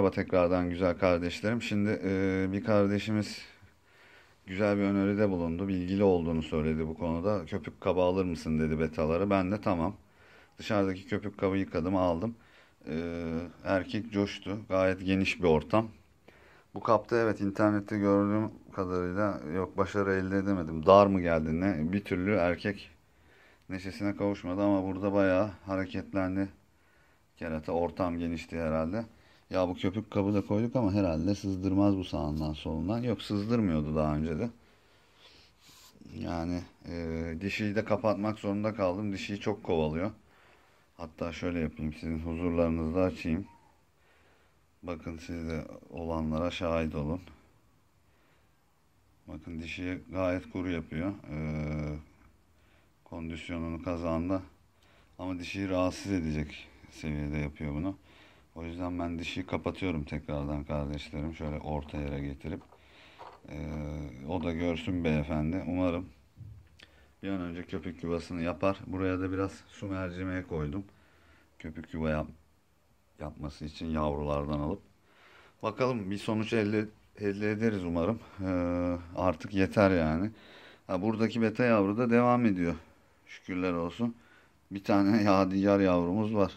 Merhaba tekrardan güzel kardeşlerim. Şimdi e, bir kardeşimiz güzel bir öneride bulundu. Bilgili olduğunu söyledi bu konuda. Köpük kabı alır mısın dedi betaları. Ben de tamam. Dışarıdaki köpük kabı yıkadım aldım. E, erkek coştu. Gayet geniş bir ortam. Bu kapta evet internette gördüğüm kadarıyla yok başarı elde edemedim. Dar mı geldi ne? Bir türlü erkek neşesine kavuşmadı ama burada bayağı hareketlendi. Kerata ortam genişti herhalde. Ya bu köpük kabı da koyduk ama herhalde sızdırmaz bu sağından solundan. Yok sızdırmıyordu daha önce de. Yani e, dişiyi de kapatmak zorunda kaldım. Dişiyi çok kovalıyor. Hatta şöyle yapayım sizin huzurlarınızda açayım. Bakın siz de olanlara şahit olun. Bakın dişi gayet kuru yapıyor. Ee, kondisyonunu kazandı. Ama dişiyi rahatsız edecek seviyede yapıyor bunu. O yüzden ben dişi kapatıyorum tekrardan kardeşlerim. Şöyle orta yere getirip. Ee, o da görsün beyefendi. Umarım bir an önce köpük yuvasını yapar. Buraya da biraz su mercimeği koydum. Köpük yuva yap yapması için yavrulardan alıp. Bakalım bir sonuç elde, elde ederiz umarım. Ee, artık yeter yani. Ha, buradaki beta yavru da devam ediyor. Şükürler olsun. Bir tane yadigar yavrumuz var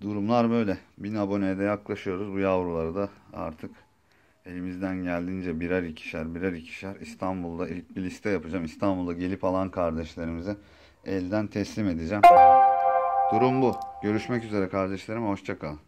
durumlar böyle. Bin aboneye de yaklaşıyoruz. Bu yavruları da artık elimizden geldiğince birer ikişer birer ikişer İstanbul'da ilk bir liste yapacağım. İstanbul'da gelip alan kardeşlerimize elden teslim edeceğim. Durum bu. Görüşmek üzere kardeşlerim. Hoşçakalın.